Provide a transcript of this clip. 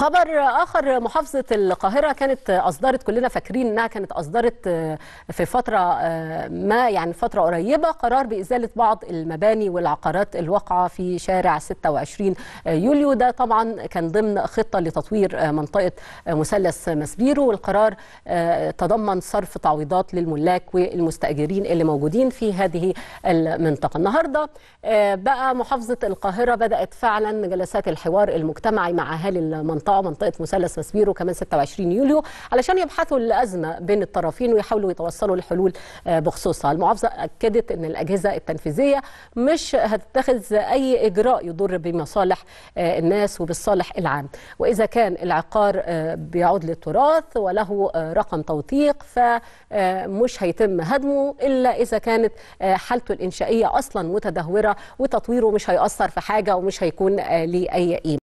خبر اخر محافظه القاهره كانت اصدرت كلنا فاكرين انها كانت اصدرت آه، في فتره آه، ما يعني فتره قريبه قرار بازاله بعض المباني والعقارات الواقعه في شارع 26 آه، يوليو ده طبعا كان ضمن خطه لتطوير منطقه مثلث مسبيرو والقرار تضمن صرف تعويضات للملاك والمستاجرين اللي موجودين في هذه المنطقه النهارده بقى محافظه القاهره بدات فعلا جلسات الحوار المجتمعي مع اهالي المنطقه المنطقه منطقه مثلث مسبيرو كمان 26 يوليو علشان يبحثوا الازمه بين الطرفين ويحاولوا يتوصلوا لحلول آه، بخصوصها المحافظه اكدت ان الاجهزه التنفيذيه مش هتتخذ اي اجراء يضر بمصالح آه، الناس وبالصالح العام واذا كان العقار آه، بيعود للتراث وله رقم توثيق فمش هيتم هدمه الا اذا كانت حالته الانشائيه اصلا متدهوره وتطويره مش هيأثر في حاجه ومش هيكون ليه اي قيمه